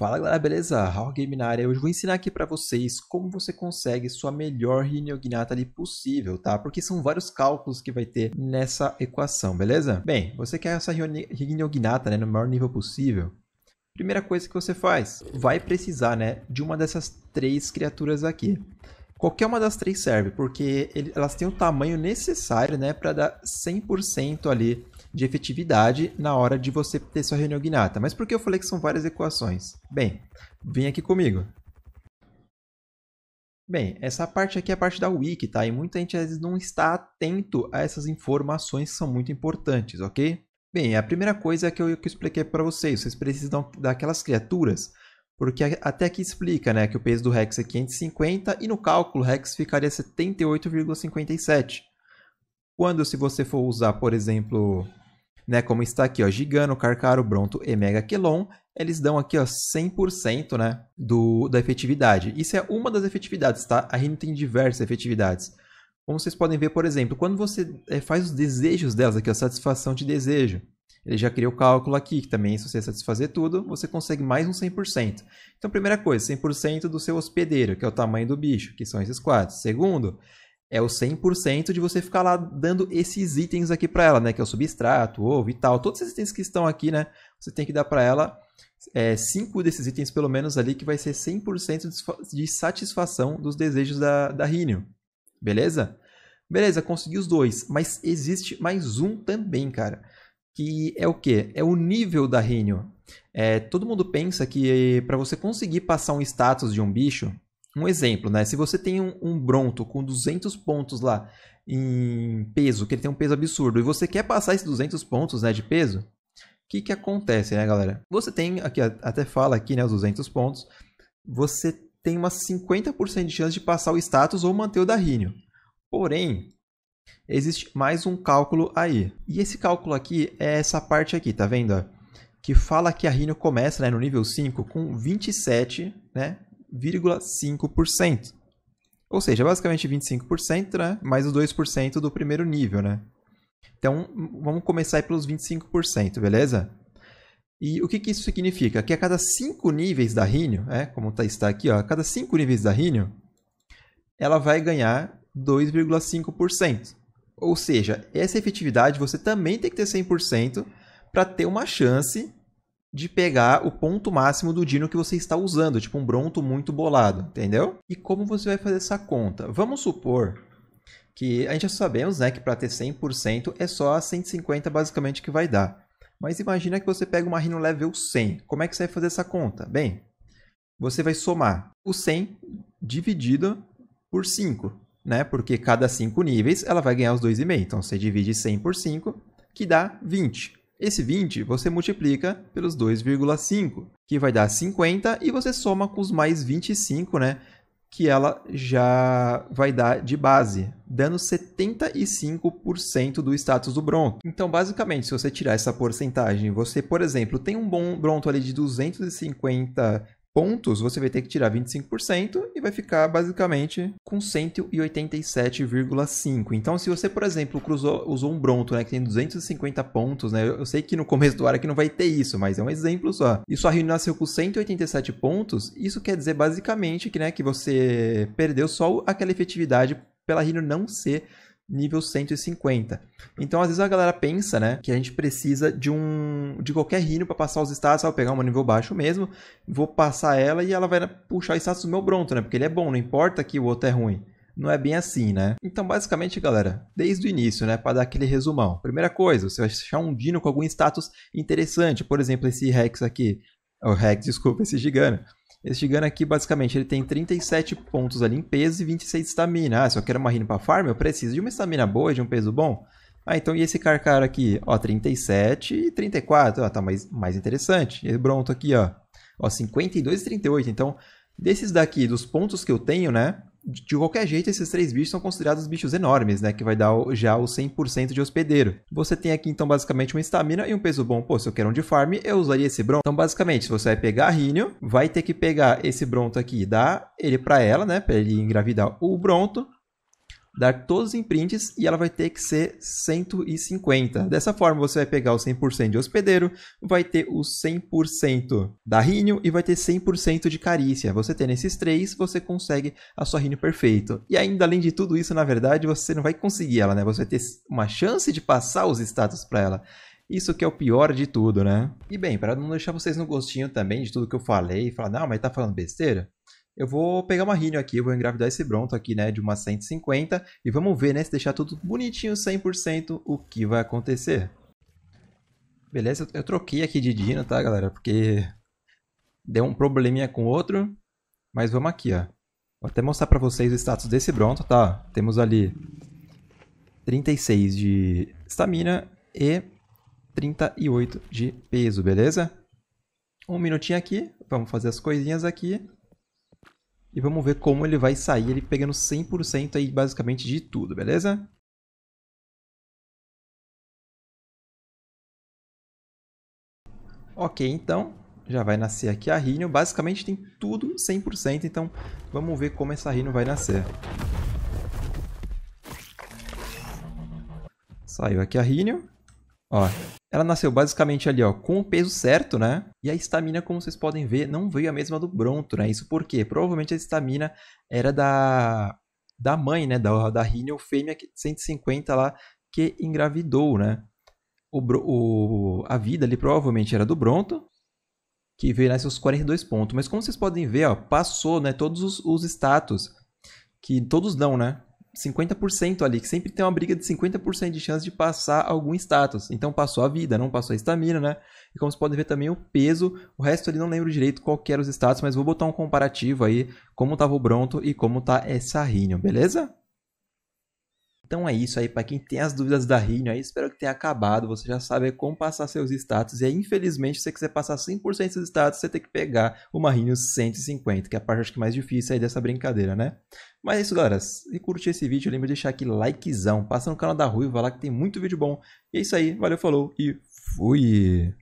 Fala galera, beleza? Raul Game na área. Hoje vou ensinar aqui para vocês como você consegue sua melhor Riniognata ali possível, tá? Porque são vários cálculos que vai ter nessa equação, beleza? Bem, você quer essa Riniognata né, no maior nível possível? Primeira coisa que você faz, vai precisar né, de uma dessas três criaturas aqui. Qualquer uma das três serve, porque elas têm o tamanho necessário né, para dar 100% ali de efetividade na hora de você ter sua reunião guinata. Mas por que eu falei que são várias equações? Bem, vem aqui comigo. Bem, essa parte aqui é a parte da Wiki, tá? E muita gente às vezes não está atento a essas informações que são muito importantes, ok? Bem, a primeira coisa que eu, que eu expliquei para vocês, vocês precisam daquelas criaturas, porque até aqui explica né, que o peso do Rex é 550 e no cálculo o Rex ficaria 78,57. Quando se você for usar, por exemplo, né, como está aqui, ó, Gigano, Carcaro, Bronto e Mega Quelon, eles dão aqui ó, 100% né, do, da efetividade. Isso é uma das efetividades, tá? A Rino tem diversas efetividades. Como vocês podem ver, por exemplo, quando você eh, faz os desejos delas, aqui a satisfação de desejo, ele já cria o cálculo aqui, que também se você satisfazer tudo, você consegue mais um 100%. Então, primeira coisa, 100% do seu hospedeiro, que é o tamanho do bicho, que são esses quatro. Segundo, é o 100% de você ficar lá dando esses itens aqui para ela, né? Que é o substrato, ovo e tal. Todos esses itens que estão aqui, né? Você tem que dar para ela é, cinco desses itens pelo menos ali, que vai ser 100% de satisfação dos desejos da, da Rhino. Beleza? Beleza, consegui os dois. Mas existe mais um também, cara. Que é o quê? É o nível da Rhino. É, todo mundo pensa que para você conseguir passar um status de um bicho, um exemplo, né? Se você tem um, um, Bronto com 200 pontos lá em peso, que ele tem um peso absurdo, e você quer passar esses 200 pontos, né, de peso, o que que acontece, né, galera? Você tem aqui até fala aqui, né, os 200 pontos, você tem umas 50% de chance de passar o status ou manter o da Rhino Porém, existe mais um cálculo aí. E esse cálculo aqui é essa parte aqui, tá vendo? Que fala que a Rhino começa né, no nível 5 com 27, né? 0,5%. Ou seja, basicamente 25%, né? Mais os 2% do primeiro nível, né? Então, vamos começar pelos 25%, beleza? E o que, que isso significa? Que a cada 5 níveis da Rhino, é, né? como tá, está aqui, ó, a cada 5 níveis da Rhino, ela vai ganhar 2,5%. Ou seja, essa efetividade você também tem que ter 100% para ter uma chance de pegar o ponto máximo do dino que você está usando, tipo um bronto muito bolado, entendeu? E como você vai fazer essa conta? Vamos supor que a gente já sabemos né, que para ter 100% é só 150 basicamente que vai dar. Mas imagina que você pega uma rino Level 100. Como é que você vai fazer essa conta? Bem, você vai somar o 100 dividido por 5, né? Porque cada 5 níveis ela vai ganhar os 2,5. Então você divide 100 por 5, que dá 20. Esse 20 você multiplica pelos 2,5, que vai dar 50, e você soma com os mais 25, né? Que ela já vai dar de base, dando 75% do status do Bronto. Então, basicamente, se você tirar essa porcentagem, você, por exemplo, tem um bom Bronto ali de 250 pontos, você vai ter que tirar 25% e vai ficar basicamente com 187,5. Então, se você, por exemplo, cruzou, usou um Bronto, né, que tem 250 pontos, né, eu sei que no começo do ar aqui não vai ter isso, mas é um exemplo só. E sua Rino nasceu com 187 pontos, isso quer dizer basicamente que, né, que você perdeu só aquela efetividade pela Rino não ser nível 150. Então, às vezes a galera pensa, né, que a gente precisa de um de qualquer rino para passar os status, eu vou pegar uma nível baixo mesmo, vou passar ela e ela vai né, puxar o status do meu Bronto, né? Porque ele é bom, não importa que o outro é ruim. Não é bem assim, né? Então, basicamente, galera, desde o início, né, para dar aquele resumão. Primeira coisa, você vai achar um Dino com algum status interessante, por exemplo, esse Rex aqui. É o Rex, desculpa, esse gigante. Esse gigante aqui, basicamente, ele tem 37 pontos a limpeza e 26 de estamina. Ah, se eu quero uma rina pra farm, eu preciso de uma estamina boa, de um peso bom. Ah, então e esse carcara aqui? Ó, 37 e 34. Ah, tá mais, mais interessante. E o Bronto aqui, ó. Ó, 52 e 38. Então, desses daqui, dos pontos que eu tenho, né? de qualquer jeito, esses três bichos são considerados bichos enormes, né? Que vai dar já o 100% de hospedeiro. Você tem aqui, então, basicamente uma estamina e um peso bom. Pô, se eu quero um de farm, eu usaria esse Bronto. Então, basicamente, você vai pegar a Rínio, vai ter que pegar esse Bronto aqui e dar ele para ela, né? Pra ele engravidar o Bronto dar todos os imprints e ela vai ter que ser 150. Dessa forma, você vai pegar o 100% de hospedeiro, vai ter o 100% da Rhino e vai ter 100% de carícia. Você tendo esses três, você consegue a sua Rhino perfeito. E ainda além de tudo isso, na verdade, você não vai conseguir ela, né? Você vai ter uma chance de passar os status para ela. Isso que é o pior de tudo, né? E bem, para não deixar vocês no gostinho também de tudo que eu falei e falar, não, mas tá falando besteira, eu vou pegar uma Rhino aqui, eu vou engravidar esse Bronto aqui, né, de uma 150. E vamos ver, né, se deixar tudo bonitinho 100%, o que vai acontecer. Beleza, eu troquei aqui de Dino, tá, galera? Porque deu um probleminha com o outro. Mas vamos aqui, ó. Vou até mostrar pra vocês o status desse Bronto, tá? Temos ali 36 de estamina e 38 de peso, beleza? Um minutinho aqui, vamos fazer as coisinhas aqui. E vamos ver como ele vai sair, ele pegando 100% aí basicamente de tudo, beleza? Ok, então, já vai nascer aqui a Rhino. Basicamente tem tudo 100%, então vamos ver como essa Rhino vai nascer. Saiu aqui a Rhino. Ó, ela nasceu basicamente ali, ó, com o peso certo, né? E a estamina, como vocês podem ver, não veio a mesma do Bronto, né? Isso porque provavelmente a estamina era da da mãe, né? Da, da Rhinel fêmea 150 lá, que engravidou, né? O, o, a vida ali provavelmente era do Bronto, que veio nesses 42 pontos. Mas como vocês podem ver, ó, passou né, todos os, os status, que todos não, né? 50% ali, que sempre tem uma briga de 50% de chance de passar algum status. Então passou a vida, não passou a estamina, né? E como vocês podem ver também o peso, o resto ali não lembro direito qual que era os status, mas vou botar um comparativo aí, como tava o Bronto e como tá essa Rhinion, beleza? Então é isso aí, para quem tem as dúvidas da Rhino aí, espero que tenha acabado, você já sabe como passar seus status, e aí, infelizmente, se você quiser passar 100% dos status, você tem que pegar uma Rhino 150, que é a parte acho que mais difícil aí dessa brincadeira, né? Mas é isso, galera, se curtir esse vídeo, lembra de deixar aqui likezão, passa no canal da Rui, vai lá que tem muito vídeo bom. E é isso aí, valeu, falou e fui!